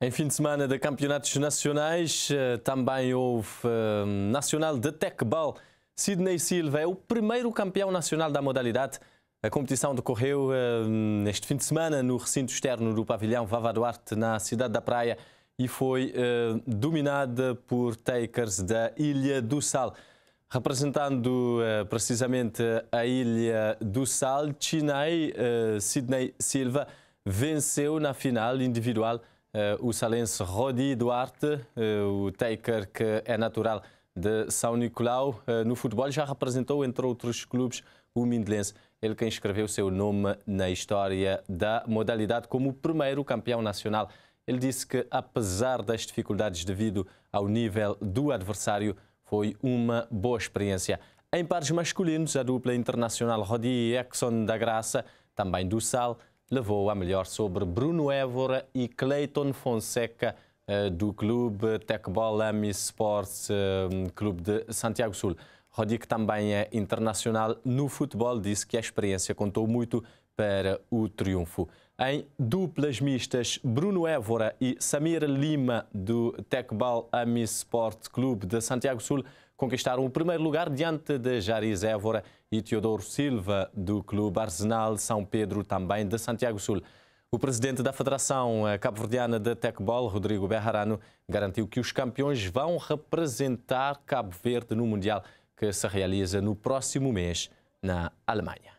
Em fim de semana de campeonatos nacionais, eh, também houve um, eh, Nacional de Tecbal. Sidney Silva é o primeiro campeão nacional da modalidade. A competição decorreu um, eh, neste fim de semana no recinto externo do pavilhão Vava Duarte, na cidade da Praia, e foi uh, dominada por takers da Ilha do Sal. Representando uh, precisamente a Ilha do Sal, Chinai uh, Sidney Silva venceu na final individual eh, o salense Rodi Duarte, eh, o taker que é natural de São Nicolau. Eh, no futebol já representou, entre outros clubes, o Mindelense. Ele quem escreveu seu nome na história da modalidade como o primeiro campeão nacional. Ele disse que, apesar das dificuldades devido ao nível do adversário, foi uma boa experiência. Em pares masculinos, a dupla internacional Rodi e Exxon da Graça, também do Sal, levou a melhor sobre Bruno Évora e Cleiton Fonseca eh, do clube Tecbol Ami Sports eh, Clube de Santiago Sul. Rodi, que também é internacional no futebol, disse que a experiência contou muito para o triunfo. Em duplas mistas, Bruno Évora e Samir Lima, do Tecbal Ami Sport Clube de Santiago Sul, conquistaram o primeiro lugar diante de Jariz Évora e Teodoro Silva, do Clube Arsenal São Pedro, também de Santiago Sul. O presidente da Federação eh, Cabo-Verdiana de Tecbol, Rodrigo Berrarano, garantiu que os campeões vão representar Cabo Verde no Mundial que se realiza no próximo mês na Alemanha.